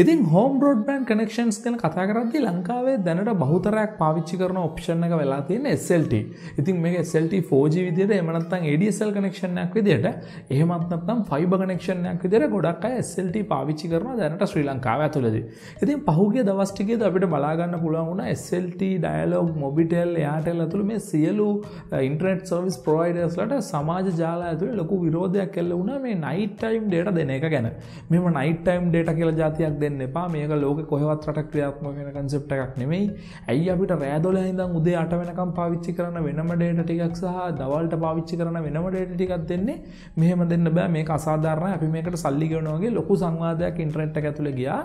ඉතින් home බෝඩ්බන් connections කන කතාකරදදි ලංකාවේ දැනට බහතරයක් පාවිච්චි කරන ඔප්ෂණ එක වෙලා තියෙන SLT ඉතින් මේ SLT 4G විදියට එමනත්තම් ADSL කනෙක්ෂණයක් විදියට එහෙමත් නැත්නම් ෆයිබර් කනෙක්ෂණයක් විදියට ගොඩක් අය SLT පාවිච්චි කරනවා දැනට ශ්‍රී ලංකාව ඇතුළතදී. ඉතින් පහුගිය දවස් ටිකේදී අපිට බලා ගන්න පුළුවන් වුණා SLT Dialog Mobitel Airtel ඇතුළු මේ සියලු ඉන්ටර්නෙට් සර්විස් ප්‍රොවයිඩර්ස් ලට සමාජ ජාලා ඇතුළේ ලොකු විරෝධයක් එල්ල වුණා මේ නයිට් ටයිම් ඩේටා දෙන එක ගැන. මෙහෙම නයිට් ටයිම් ඩේටා කියලා જાතියක් දෙන දෙන්න එපා මේක ලෝක කොහෙවත් රට ක්‍රියාත්මක වෙන කන්සෙප්ට් එකක් නෙමෙයි. ඇයි අපිට රෑ 12 ඉඳන් උදේ 8 වෙනකම් පාවිච්චි කරන වෙනම ඩේටා ටිකක් සහ දවල්ට පාවිච්චි කරන වෙනම ඩේටා ටිකක් දෙන්නේ මෙහෙම දෙන්න බෑ මේක අසාධාරණයි. අපි මේකට සල්ලි ගෙවනවා වගේ ලොකු සංවාදයක් ඉන්ටර්නෙට් එක ඇතුලේ ගියා.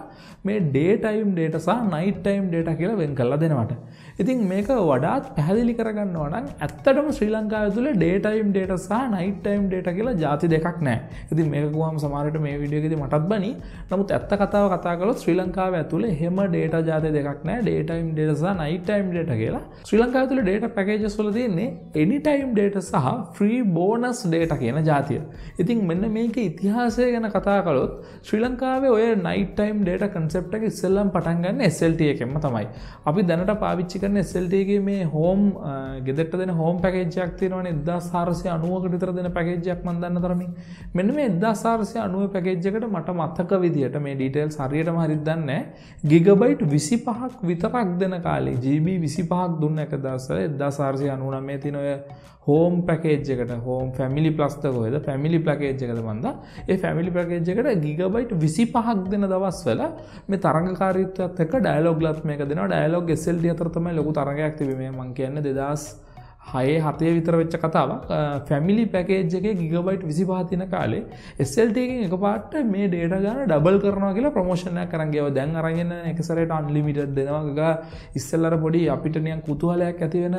මේ ඩේ ටයිම් ඩේටා සහ නයිට් ටයිම් ඩේටා කියලා වෙන් කරලා දෙනවට. ඉතින් මේක වඩාත් පැහැදිලි කරගන්න නම් ඇත්තටම ශ්‍රී ලංකාව තුළ ඩේටයිම් ඩේට සහ නයිටයිම් ඩේට කියලා ජාති දෙකක් නෑ ඉතින් මේකවාම සමාරට මේ විඩියගෙද මටත් බනි නමුත් ඇත්ත කතාව කතා කතාකලොත් ශ්‍රී ලංකාව ඇතුළ හෙම ඩේට ජාත දෙක් නෑ ඩේටයිම් ඩේටසා නයිටයිම් ඩේට කියලා ශ්‍රී ලංකාව තුළ ඩේට පැකේජස් වල තියන්නේ එනිටයිම් ඩේට සහ ෆ්‍රී බෝනස් ඩේට කියන ජාතිය. ඉතින් මෙන්න මේක ඉතිහාසය ගැන කතාකලොත් ශ්‍රී ලංකාවේ ඔය නයිටයිම් ඩේට කන්සප්ටක ඉස්සල්ලම් පටන්ගන්න SLT එකෙන්ම තමයි. අපි දැනට පාවිච්චි කරන SLTගේ මේ හෝම් ගෙදට දෙන හෝම් පැකේජයක් තියෙනවන එදදා සාරසය අනුවකට විතර දෙන පැකේජයක් මන්දන්න තරමින් මෙන්න මේ එදදා සාරසය අනුව පැකේජ්ජකට මට මත්තක විදිහට මේ ඩීටේල් සරි හරියට මරිදන්න ගිගබයිට් විසි පහක් විතරක් දෙන කාලේ ජීබ විසි පහක් දුන්න එක දස එදදාසාර්සය අනුන මේ තිනොය හෝම් පැකේජ්කට හෝම් පැමිලි ප්ලස්තකෝයද පැමිලි පැකේජ්කද බඳ ඒ පැමිලි පැකේජ්කට ගිගබයිට් විසි පහක් දෙන දවස් වල මේ තරංකාරත්වත්ක ඩයිලෝගලත් මේක දෙෙන ඩයිලෝග ෙල්ට අතරතමයි ලොකු තරගයක් තිබීම මං කියන්න දෙදස් හය හතය විතර වෙච්ච කතාවක් ෆැමිලි පැකේජ් එක ගිගබයිට් විසි පාතින කාලේ එස්ල්ටකින් එක පාට මේ ඩේට ගන්න ඩබල් කරනවා කියලා ප්‍රමෝෂණයක් කරන්ගේව දැන් අරගෙන එකසරට අන්ලිමිට දෙනවාග ඉස්සල්ලර පොඩි අපිටනයන් කුතුහලයක් ඇතිවෙන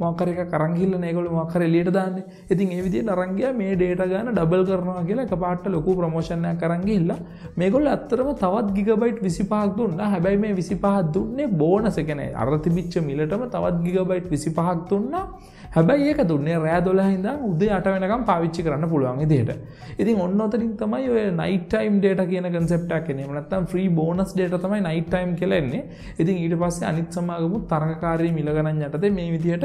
මොකර එක කරන් ගිහලා නේ ඒගොල්ලෝ මොකර එළියට දාන්නේ. ඉතින් ඒ විදිහට අරන් ගියා මේ data ගන්න ඩබල් කරනවා කියලා එකපාරට ලොකු ප්‍රොමෝෂන් එකක් කරන් ගිහිල්ලා මේගොල්ලෝ අත්‍තරම තවත් ගිගබයිට් 25ක් දුන්නා. හැබැයි මේ 25ක් දුන්නේ බෝනස් එක නේ. අර තිබිච්ච මිලටම තවත් ගිගබයිට් 25ක් දුන්නා. හැබැයි ඒක දුන්නේ රෑ 12 ඉඳන් උදේ 8 වෙනකම් පාවිච්චි කරන්න පුළුවන් විදිහට. ඉතින් ඔන්න ඔතනින් තමයි ඔය night time data කියන concept එකක් එන්නේ. එහෙම නැත්නම් free bonus data තමයි night time කියලා එන්නේ. ඉතින් ඊට පස්සේ අනිත් සමාගමුත් තරඟකාරී මිල ගණන් යටතේ මේ විදිහට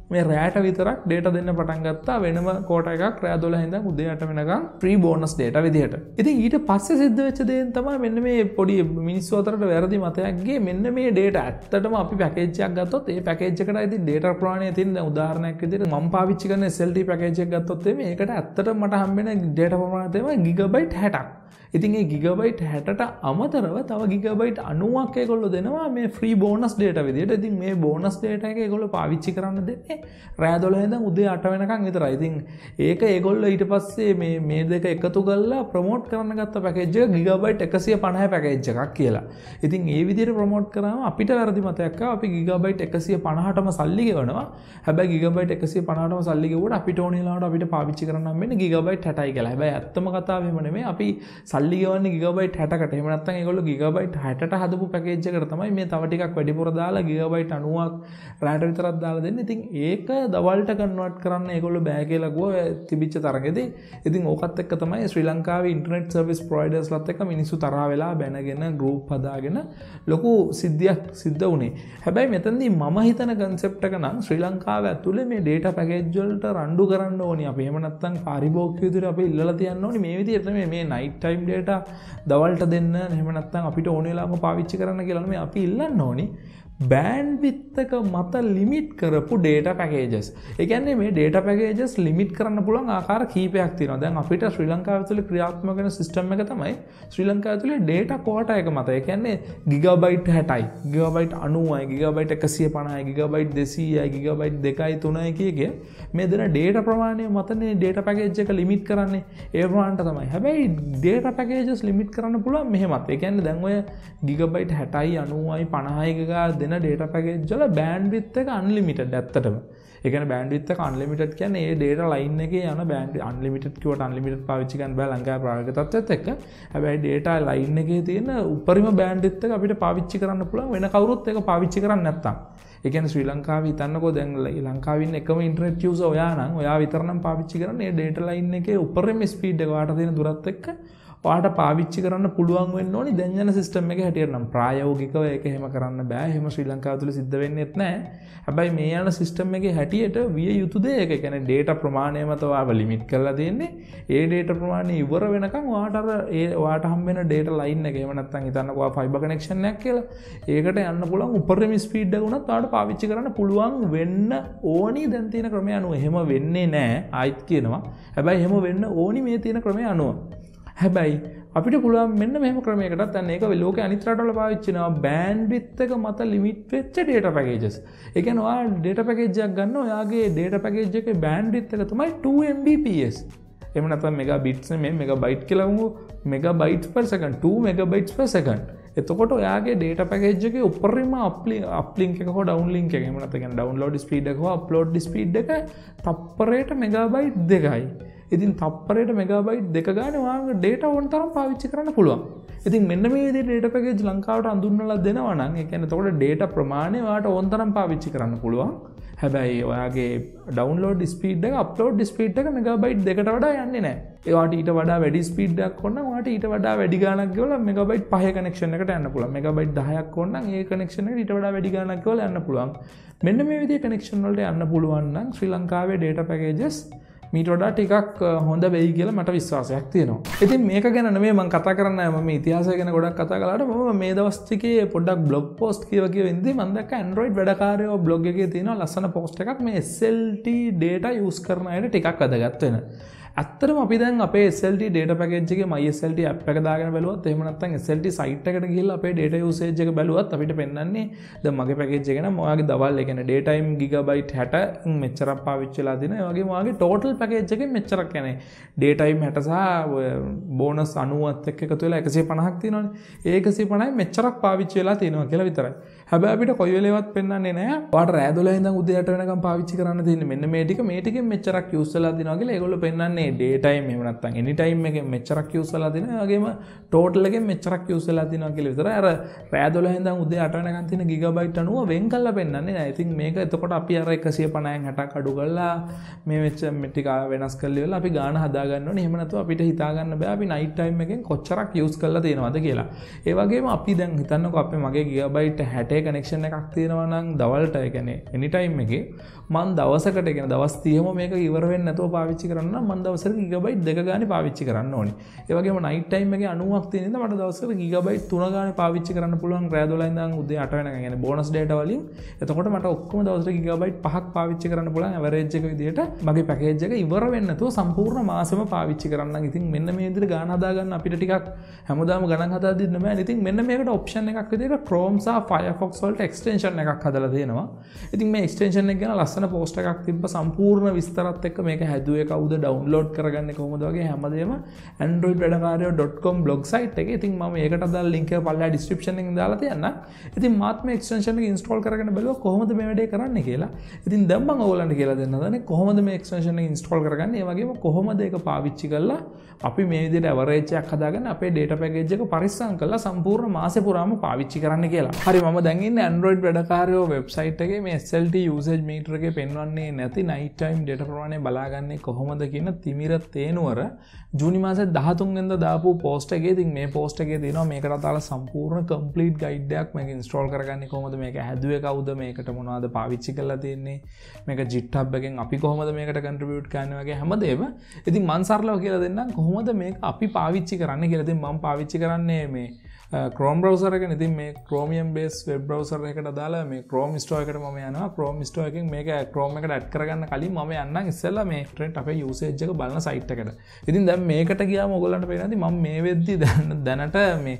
මේ රෑට විතරක් ඩේට දෙන්න පටන්ගත්තා වෙනම කෝට එකක් රෑදොල හිද මුදේට වෙනකම් ප්‍රී බෝනස් ඩේට විදිහට ඉති ඊට පස්ස සිද්ධ වෙච්චදේ තම මෙන්න මේ පොඩි මිනිස්සු අතරට වැරදි මතයක්ගේ මෙන්න මේ ඩේට ඇත්තටම අපි පැකේච්චක් ගත්තොත් ඒ පැකේච්චකට ඇති ඩේට ප්‍රාණය තින් උදාරණයක් විදිර ම පාවිච්චි කරන සෙල්ටි පැකේච්චක් ගත්තොත්තේ ඒකට ඇත්තට මට හම්බෙන ඩේට ප්‍රමාණතම ගිගබයිට් හැටක් ඉතින්ගේ ගිගබයිට් හැට අමතරව තව ගිගබයිට් අනුවක්කය කොල්ල දෙනවා මේ ්‍රී බෝනස් ඩේට විදිට ඉතින් මේ බෝනස් ඩේට එක කොල පාවිච්චි කරන්න දෙන්නේ රෑදොලහෙද උදේ අට වෙනකං විතර ඉතින් ඒක ඒගොල්ල ඊට පස්සේ මේ දෙක එකතු කල්ලා ප්‍රමෝට් කරන ගත්ත පැකෙජ්ජ ගිගබයිට් එකසිය පණහ පැකෙච්ච එකක් කියලා ඉතින් ඒ විදිර ප්‍රමෝට් කරම අපිට වැරදි මතයක් අපි ගිගබයිට් එකසිය පණහටම සල්ලිග වනවා හැබැ ගිගබයිට් එකසි පණටම සල්ලිගවට අපිට ඕනිලාට අපිට පාවිච්චි කරන්න මෙන්න ගිගබයිට් හැටයි කියලා හැබැ ඇත්තම කතාවමනේ අපි සල්ලිගවන්න ගිගබයිට් හැටකට එමනත්තන් ගොල ගිගබයිට් හැට හදපු පැකේච්චකට තමයි මේ තවටිකක් වැඩිපුරදාලා ගිගබයිට් අනුවක් රෑට විතරත් දාලා දෙන්න ඉතින් ඒ ඒක දවල්ට කන්වට කරන්න ඒකොල බෑගලකුව තිබිච්ච තරගෙද ඉතින් ඕකත් එක් තමයි ශ්‍රී ලංකාව ඉන්ටනෙට් සර්විස් ප්‍රයිඩස් ලත් එක මිනිසු තරා වෙලා බැනගෙන ගරූප් හදාගෙන ලොකු සිද්ධියක් සිද්ධ වනේ හැබැයි මෙතන්දී මම හිතන කන්සෙප්ටක නම් ශ්‍රී ලංකාව ඇතුළේ මේ ඩේට පැගෙජ්ජල්ට රණ්ඩු කරන්න ඕනි අප එමනත්තන් පාරිභෝක්්‍යයතුර අප ඉල්ල තියන්න ඕනි මේ විදිරන මේ නයිටයිම් ඩේට දවල්ට දෙන්න හෙමනත්තන් අපිට ඕනෙලාම පාවිච්චි කරන්න කියලන මේ අපි ඉල්ලන්න ඕනි බෑන්විත්තක මත ලිමිට් කරපු ඩේට පැකේජස් එකන්නේ මේ ඩේට පැකේජස් ලිමිට් කරන්න පුළන් ආකාර කීපයක් තින දැන් අපිට ශ්‍රී ලංකාව තුළ ක්‍රියාත්මකන සිිටම් එක තමයි ශ්‍රී ලංකාව තුළේ ඩේට කෝට එක මත එකන්නේ ගිගබයිට් හැටයි ගිගබයිට් අනුවයි ගිගබයිට් එකසිය පණයි ගිගබයිට් දෙසීයි ගිගබයිට් දෙකයි තුනයි කියගේ මේ දෙන ඩේට ප්‍රමාණය මතනේ ඩේට පැකේජ් එක ලිමිට් කරන්නේ ඒවාන්ට තමයි හැබැයි ඩේට පැකේජස් ලිමිට් කරන්න පුළුවන් මෙහෙමත් එකන්න දැන්වය ගිගබයිට් හැටයි අනුවයි පණහායකකා දෙන එන ඩේට පැකෙජ්ජල බෑන්ඩ්විත් එක අන්ලිමිට ඇත්තටම එකන බෑන්ඩිත්ත කන්ලිමිට කියන ඒ ඩේට ලයින් එක යන බෑන්ඩ අන්ලිමිට කිවට අන්ලිමිට පවිච්චිකන් බෑ ලංඟා ප්‍රාගතත්ත් එක්ක හැබැයි ඩේට ලයින් එක තියෙන උපරිම බෑන්ඩිත්ත අපිට පවිච්චි කරන්න පුළන් වෙන කවරුත් එක පවිච්චි කරන්න නැත්තම් එකන ශ්‍රී ලංකාව තන්නකො දැන්ල ලංකාවින් එකම ඉන්ට්‍රට ියස ඔයාන ඔයා විතරනම් පවිච්චි කරන්නේ ඩේට ලයින් එක උපරම ස්පීඩ්වාට තියෙන දුරත් එක්ක වාට පාවිච්චි කරන්න පුළුවන් වෙන්න ඕනි දැන්ජන සිස්ටම් එක හැටියනම් ප්‍රායෝගිකව එක හෙම කරන්න බෑ හෙම ශ්‍රී ලංකා තුළ සිද්ධ වෙන්න එත්නෑ හැබැයි මේ යන සිස්ටම් එක හැටියට විය යුතුදේ එක ගැන ඩේට ප්‍රමාණය මතවාව ලිමිට් කරලා දෙන්නේ ඒ ඩේට ප්‍රමාණය ඉවර වෙනකම් වාටර ඒ වාට හම්බෙන ඩේට ලයින් එක හෙමනත්තන් ඉතන්නවා ෆයිබ කනෙක්ෂණයක් කියලා ඒකට යන්න පුළන් උපරම ස්පීඩ් ගුණත් වාට පාවිච්චි කරන්න පුළුවන් වෙන්න ඕනි දැන්තින ක්‍රමය අනුව එහෙම වෙන්නේ නෑ ආයිත් කියනවා හැබැයි එහෙම වෙන්න ඕනි මේ තියෙන ක්‍රමය අනුව හැබැයි අපිට පුළුවන් මෙන්න මෙම ක්‍රමයකටත් යන්න ඒක ලෝක අනිත් රටවල පාවිච්චි කරනවා බෑන්ඩ්විත් එක මත ලිමිට් වෙච්ච data packages. ඒ කියන්නේ ඔයා data package එකක් ගන්න ඔයාගේ data package එකේ බෑන්ඩ්විත් එක තමයි 2 Mbps. එහෙම නැත්නම් මෙගාබිට්ස් මේ මෙගාබයිට් කියලා වුණු megabyte per second 2 megabytes per second. එතකොට ඔයාගේ data package එකේ උපරිම uplink එක හෝ downlink එක එහෙම නැත්නම් download speed එක හෝ upload speed එක තප්පරයට මෙගාබයිට් දෙකයි. ඉතින් තප්පරයට මෙගබයි් දෙක ගාන වාගේ ඩේට ඔවන් තරම් පාවිච්චි කරන්න පුළුවන් ඉතින් මෙන්න මේදේ ඩේට පැගේ ලංකාවට අඳුන්නල දෙනවනන් එකන තොට ඩේට ප්‍රමාණයවාට ඕන්තරම් පාවිච්චි කරන්න පුළුවන් හැබැයි ඔයාගේ ඩවන්ලෝඩ ස්පීඩ් අප්ලෝඩ් ස්පීට් එක මෙගබයි් දෙකට වඩා යන්න නෑ ඒවාට ඊට වඩා වැඩි ස්පීඩ්ඩක් කොන්න වාට ඊට වඩා වැඩිගානක් වල මෙගබයි් පහ කනෙක්ෂණ එකට යන්න පුළ මෙගබයි් දහයක් කොන්න ඒ කනෙක්ෂණ ඊට වඩා වැඩිගානක් වල යන්න පුළුවන් මෙන්න මේ විදි කනෙක්ෂන් වලට යන්න පුළුවන්න ශ්‍රී ලංකාවේ ඩේට පැකේජස් මීටොඩා ටිකක් හොඳ වෙයි කියලා මට විශ්වාසයක් තියෙනවා. ඉතින් මේක ගැන නෙමෙයි මම කතා කරන්න මම ඉතිහාසය ගැන ගොඩක් කතා කළාට මම මේ දවස් ටිකේ පොඩ්ඩක් බ්ලොග් පෝස්ට් කියව කියව ඉඳි මම දැක්කා Android වැඩකාරයෝ බ්ලොග් එකේ තියෙන ලස්සන පෝස්ට් එකක් මේ SLT data use කරන අයට ටිකක් වැදගත් වෙනවා. ඇත්තරම අපි දැන් අපේ SLT ඩේට පැකේජ්ගේ මයිSLT අප එකදාගෙන බලුවත් එමනත්තන් SLT සයිට්කට ගිල් අපේ ඩේට යුසේජ්ක බැලුවත් අපිට පෙන්න්නේ ද මගේ පැකේජ්ගෙන මගේ දවල් එකන ඩේටයිම් ගිගබයිට් හැට මෙච්චරක් පාවිච්චලා දින වගේ මගේ ටෝටල් පැකේජ්ක මෙච්චරක් කැනේ ඩේටයිම් හැටසා බෝනස් අනුවත් එක්ක තුවෙලා එකසේ පනහක් තිනවන ඒකසි පනයි මෙච්චරක් පාවිච්චවෙලා තියෙනවා කියලා විතරයි හැබැ අපිට කොයිවලේවත් පෙන්න්නේ නෑ පට රෑදුල ඉද උදයට වෙනකම් පාවිච්චි කරන්න තින්න මෙන්න මේටික මේටික මෙචරක් යුස්සලා දිනගේ ගොල පෙන්න්නේ ඩේටයිම් එමනත්තන් එනිටයිම් එක මෙචරක් යුස්සලා දිනගේම ටෝටලගේ මෙචරක් යුස්සලා දිනකිල විතර ඇර රෑදුල හිද උදේ අටනකන්තින ගිගබයිට අනුව වෙන් කල්ල පෙන්න්නේ ඇතින් මේක එතකොට අපි අර එකසිය පණයන් හට කඩු කල්ලා මේ වෙච්ච මෙටිකා වෙනස් කල්ලවෙල අපි ගාන හදාගන්න නෙමනතු අපිට හිතාගන්න බෑි නයිටයිම් එකෙන් කොච්චරක් යස් කල්ල තියෙනවද කියලා ඒවගේ අපි දැන් හිතන්නක අප මගේ ගියබයිට හැට වයිෆයි කනෙක්ෂණ එකක් තියෙනවනම් දවල්ට එකනේ එනිටයිම් එක මන් දවසකට එකෙන දවස් තියම මේක ඉවරෙන් නැතව පාවිච්චි කරන්න මන් දවසර ගිගබයි දෙගාන පාවිච්චි කරන්න ඕනි ඒවගේ නයිටයිම් එක අනුවක් තියෙන මට දවසර ගිගබයි තුනගාන පාවිච්චි කරන්න පුළුවන් රෑදුලයිද උදේ අටවන ගැන බෝනස් ඩේට වලින් එතකොට මට ඔක්කම දවසර ගිගබයි පහක් පාවිච්චි කරන්න පුළන් ඇවරේජ්ජක විදිට මගේ පැකේජ්ජක ඉවරවෙන්නතු සම්පූර්ණ මාසම පාවිච්චි කරන්න ඉතින් මෙන්න මේ ඉදිරි ගානදාගන්න අපිට ටිකක් හැමදාම ගණන් හදා දෙන්නම ඉතින් මෙන්න මේකට ඔප්ෂන් එකක් විදිට ක්‍රෝම්සා ෆයෆොක් බොක්ස්වල්ට එක්ස්ටේෂන් එකක් හදල දෙනවා ඉතින් මේ ක්ස්ටේෂන් එක ගැන ලස්සන පෝස්ට එකක් තිබ සම්පූර්ණ විස්තරත් එක් මේක හැදුව කවුද ඩවන්ලෝඩ් කරගන්න කොමදගේ හැමදේම ඇන්ඩරෝඩ් වැඩකාරය ඩොට්කොම් බ්ලොග් සයිට් එක ඉතින් ම ඒකට දල් ලින්ක පල්ලා ඩිස්ක්‍රපෂන දාලා තියන්න ඉතින් මාත්ම ක්ෂේෂන ඉස්ටෝල් කරන බලව කොහොමද මේ වැඩේ කරන්න කියලා ඉතින් දම්බ ඕලන්ට කියලා දෙන්න දන කොහොමද මේ ක්ෂේෂන ඉස්ටෝල් කරගන්න ඒවගේ කොහොමද එක පාවිච්චි කරලා අපි මේදිට ඇවරේචයක් හදාගෙන අපේ ඩේට පැගේජ්ජක පරිස්සං කලා සම්පූර්ණ මාස පුරාම පාවිච්චි කරන්න කියලා හරි ම දැන් දැන්න්න ඇන්ඩරෝඩ් වැඩකාරයෝ වෙබ්සයිට්ගේ මේ සල්ට යුසජ් මීටරගේ පෙන්වන්නේ නැති නයිටයිම් ඩෙට ප්‍රවාණය බලාගන්නේ කොහොමද කියන තිමිර තේනුවර ජුනිමාස දහතුන්ගෙන්ද දාපු පෝස්ටගේ තින් මේ පෝස්ටගේ තින මේ කරතාල සම්පූර්ණ කම්පලීට් ගයිඩ්ඩයක් මේ ඉන්ස්ට්‍රෝල් කරගන්න කොමද මේක හැදුව කවද මේකට මොනාද පාවිච්චි කරලා තියන්නේ මේක ජිට්හබ්බගෙන් අපි කොහොමද මේකට කන්ට්‍රබියට් කන්නවගේ හැමදේම ඉතින් මන්සර්ලව කියලා දෙන්න කොහොමද මේ අපි පාවිච්චි කරන්න කියලති මං පාවිච්චි කරන්නේ මේ ක්‍රෝම් බ්‍රවසර එක ඉතින් මේ ක්‍රෝමියම් බේස් වෙබ් බ්‍රවසර එකට දාලා මේ ක්‍රෝම් ස්ටෝයකට ම යන ක්‍රෝම් ස්ටෝයකින් මේක ක්‍රෝම එකට ඇට් කරගන්න කලින් ම යන්න ඉස්සල්ල මේ ට්‍රෙන්ට් අපේ යුසේජ්ජක බලන්න සයිට්කට ඉතින් දැම් මේකට කියා මොගලන්ට පේනති ම මේ වෙද්දි දැනට මේ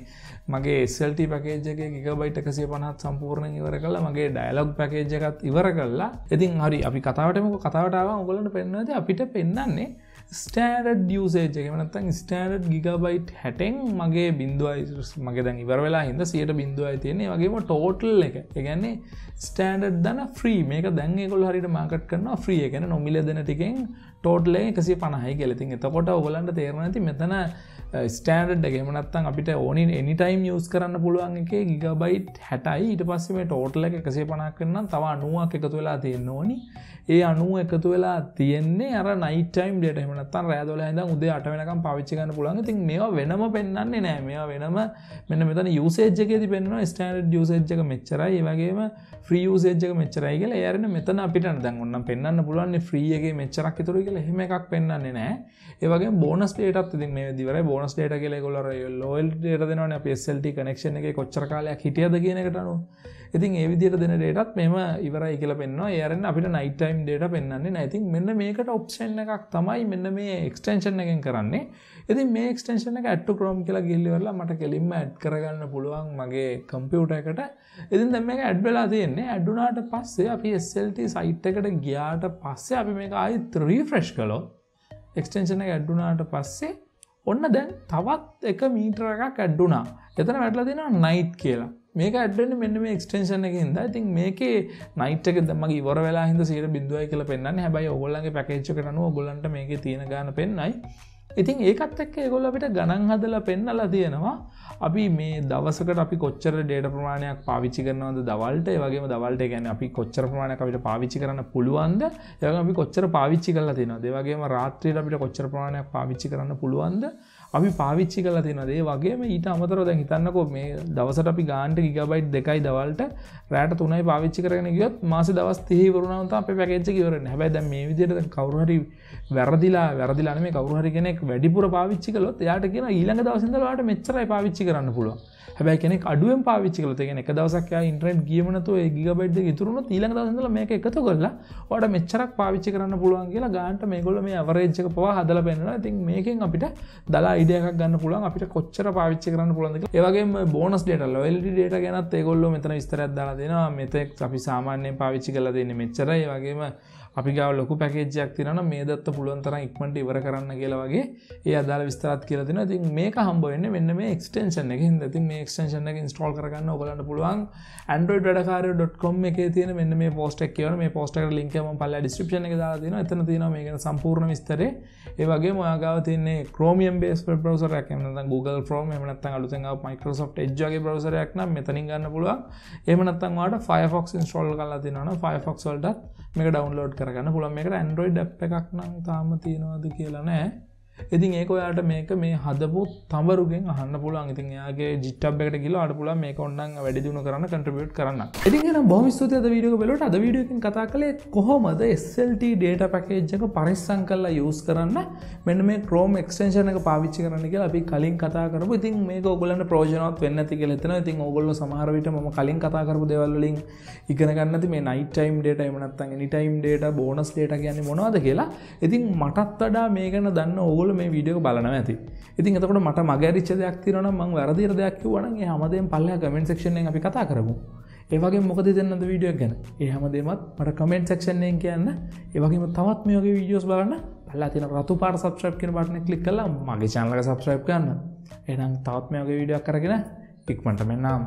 මගේ එස්ල්ට පැකේජගේ ගිකබයිට එකසේ පනත් සම්පූර්ණ ඉවර කල මගේ ඩයිලොග් පැකේජකත් ඉවර කල්ලා ඉතින් හරි අපි කතාවටම කතාවටාව ඔගලට පෙන්නද අපිට පෙන්න්නන්නේ ස්ටඩ ියසේජ් එක නත්තන් ස්ටඩ් ගිගබයිට් හැටෙන් මගේ බින්දුවයි මගේ දැන් ඉවර වෙලා හිද සියට බින්දුවයි තියන්නේ වගේම ටෝටල් එක එකගන්නේ ස්ටඩ් දන ්‍රී මේක දැන්ගේකොල් හරිට මාකට් කරන ්‍රී එකන නොමිල දෙන ටිකෙන් ටෝටලේ එකසි පණහයි කෙලෙතින් එතකොට ඔගලන්ට තේරණ ඇති මෙතන ස්ටන්ඩ් ගෙමනත්තන් අපිට ඕනින් එනිටයිම් යස් කරන්න පුළුවන් එක ගිගබයිට් හැටයි ඊට පස්සේ ටෝටල එකසේ පනක් කරන්න තව අනුවක් එකතු වෙලා තියෙන්න ඕනි ඒ අනුව එකතු වෙලා තියෙන්නේ අර නයිටයිම් ඩට එමන නැත්තන් රෑදොල හිද උදේ අට වෙනකම් පවිච්චිකන්න පුළන් තින් මේ වෙනම පෙන්න්නේ නෑ මේ වෙනම මෙන්න මෙතන යුසේජ්ජකෙති පෙන්න්න ස්ටන්ඩ් යුසේජ්ජක මෙච්චරයි ඒවගේම ්‍රී යුසේජ්ජක මෙච්චරයි කියල යරන මෙතන අපිට දැන් ඔන්න පෙන්න්න පුළුවන් ්‍රියගේ මෙච්චරක් තුර කියල හෙම එකක් පෙන්න්නේ නෑ ඒවගේ බෝනස් ේටත් ති මේ දිවර බෝනස් ේට කෙ කොල ලොල් ේට දෙනවන පෙසල්ට කනෙක්ෂ එක කොච්චර කාලයක් හිටියද කියනකටනු ඉතින් ඒ විදිහට දෙන ඩේටාත් මෙහෙම ඉවරයි කියලා පෙන්වනවා. ඒ අරන් අපිට night time data පෙන්වන්නේ නැහැ. ඉතින් මෙන්න මේකට option එකක් තමයි මෙන්න මේ extension එකෙන් කරන්නේ. ඉතින් මේ extension එක add to chrome කියලා ගිහින් ඉවරලා මට කෙලින්ම add කරගන්න පුළුවන් මගේ computer එකට. ඉතින් දැන් මේක add වෙලා තියෙන්නේ. add වුණාට පස්සේ අපි SLT site එකට ගියාට පස්සේ අපි මේක ආයෙත් refresh කළොත් එක්ටෙන්ෂන එක ඇඩ්ඩුනාට පස්සේ ඔන්න දැන් තවත් එක මීටර එකක් ඇඩ්ඩුනා එතන වැටල දෙෙන නයිට් කියලා මේක ඇඩන මෙන්න මේ ක්ස්ටේෂන එක හිද ඉතින් මේකේ නයිටක දමගේ ඉවර වෙලා හිද සේර බිදුවයි කියල පෙන්න්න හැබයි ඔගොල්ලගේ පැකච්ච කරනු ගොලන්ට මේක තියෙන ගාන පෙන්න්නයි ඉතින් ඒකත් එක්ක ඒගොල්ල අපිට ගණන් හදල පෙන්නලා තියෙනවා අපි මේ දවසකට අපි කොච්චර ඩේට ප්‍රමාණයක් පාවිච්චි කරනවද දවල්ට වගේ දවල්ට ගැන අපි කොච්චර ප්‍රමාණයක් අපිට පාවිච්චි කරන්න පුළුවන්ද ඒ අපි කොච්චර පාවිච්චි කරලා තියෙනවා දෙවගේම රාත්‍රයට අපිට කොච්චර ප්‍රමාණයක් පාවිච්චි කරන්න පුළුවන්ද අපි පාවිච්චි කල තිනදේ වගේම ඊට අමතරව දැ හිතන්නකෝ මේ දවසට අපි ගාන්ට ගිගබයිට් දෙකයි දවල්ට රෑට තුනයි පාවිච්චි කරන ගියත් මාස දවස් තිහිවරුණාවත අප පැකච්චි කිවරන හැබයි දැ මේ විදිර කවරුහරි වැරදිලා වැරදිලාන මේ කවරුහරි කෙනෙක් වැඩිපුර පාවිච්චි කලොත් යායට කියෙන ඊළඟ දවසඳලවාට මෙච්චරයි පාවිච්චි කරන්න පුළුව හැබැ කෙනෙක් අඩුවෙන් පාවිච්චි කලත කෙන එක දවසක් ඉන්ට්‍රට් ගියමනතු ගිගබෙඩ් ඉතුරුණු ඊළඟ දසඳල මේක එකතු කරලා වට මෙච්චරක් පාවිච්චි කරන්න පුළුවන් කියලා ගාන්ට මේගොල මේ අවරේච්චක පවා හදල පෙන්නවා ඉතින් මේකෙන් අපිට දලා ඉඩයක් ගන්න පුළුවන් අපිට කොච්චර පාවිච්චි කරන්න පුළන්ද ඒවගේ බෝනස් ඩේට ලොල්ඩි ඩේට ගැනත් ඒගොල්ලො මෙතන ස්තරත් දාලා දෙෙනවා මෙතෙක් අපි සාමාන්‍යයෙන් පාවිච්චි කල දෙන්න මෙච්චරයි වගේම අපි ගාව ලොකු පැකේජයක් තිරන මේ දත්ත පුළුවන්තර ඉක්මට ඉවර කරන්න කියලාවගේ ඒ අදාල විස්තරත් කියලතින ති මේ හම්බවෙන්න මෙන්න මේ ක්ස්ටේෂන එක හිදති මේ ක්ෂේෂන එක ඉස්ටෝල් කරන්න ඔබලන්න පුළුවන් ඇන්ඩරෝඩ් වැඩකාර.කොම් එක තියන මෙන්න මේ පෝස්ටක් කියවන මේ පෝස්ටක ලින්කම පල්ල ඩිස්ිපෂන එක දාතින එතන තින මේක සම්පූර්ණ විස්තරේ ඒවගේ මොයාගාව තින්නේ ක්‍රෝමියම් බේස් ප්‍රවසරයක් එම Google ්‍රෝම එමනත්තන් අලුතෙන් මයිකෝප් එජ්ජගේ ප්‍රවසරයක්න මෙතනින් ගන්න පුළුවන් එමනත්තන්වාට ෆෆොක් ඉස්ටෝල් කලා තිනන ෆෆොක්ස්වල්ට මේක ඩවන්ලෝඩ් කරගන්න පුළන් එකට ඇන්ඩරෝයිඩ් එකක් නම් තාම තියෙනවාද කියලා නෑ ඉතින් ඒක ඔයාට මේක මේ හදපු තවරුගෙන් අහන්න පුළුවන් ඉතින් එයාගේ ජිට්ටබ් එකට ගිහලා අර පුළුවන් මේක ඔන්නම් වැඩි දියුණු කරන්න කන්ට්‍රිබියුට් කරන්න. ඉතින් එහෙනම් බොහොම ස්තුතියි අද වීඩියෝ එක බලවට අද වීඩියෝ එකෙන් කතා කළේ කොහොමද SLT data package එක පරිස්සම් කරලා use කරන්න මෙන්න මේ Chrome extension එක පාවිච්චි කරන්න කියලා අපි කලින් කතා කරපු. ඉතින් මේක ඔයගොල්ලන්ට ප්‍රයෝජනවත් වෙන්නේ නැති කියලා හිතනවා. ඉතින් ඕගොල්ලෝ සමහර විට මම කලින් කතා කරපු දේවල් වලින් ඉගෙන ගන්න නැති මේ night time data එහෙම නැත්නම් any time data bonus data කියන්නේ මොනවද කියලා. ඉතින් මටත් වඩා මේ ගැන දන්න ඕගොල්ලෝ ඕගොල්ලෝ මේ වීඩියෝ එක බලනවා ඇති. ඉතින් එතකොට මට මගරිච්ච දෙයක් තියෙනවා නම් මම වැරදි දෙයක් කිව්වා නම් ඒ හැමදේම පල්ලෙහා කමෙන්ට් සෙක්ෂන් එකෙන් අපි කතා කරමු. ඒ වගේ මොකද දෙන්නද වීඩියෝ ගැන. ඒ හැමදේමත් මට කමෙන්ට් සෙක්ෂන් එකෙන් කියන්න. ඒ වගේම තවත් මේ වගේ වීඩියෝස් බලන්න පල්ලා තියෙන රතු පාට subscribe කියන බටන ක්ලික් කරලා මගේ channel එක subscribe කරන්න. එහෙනම් තවත් මේ වගේ වීඩියෝක් අරගෙන පික්මන්ට මෙන්නම්.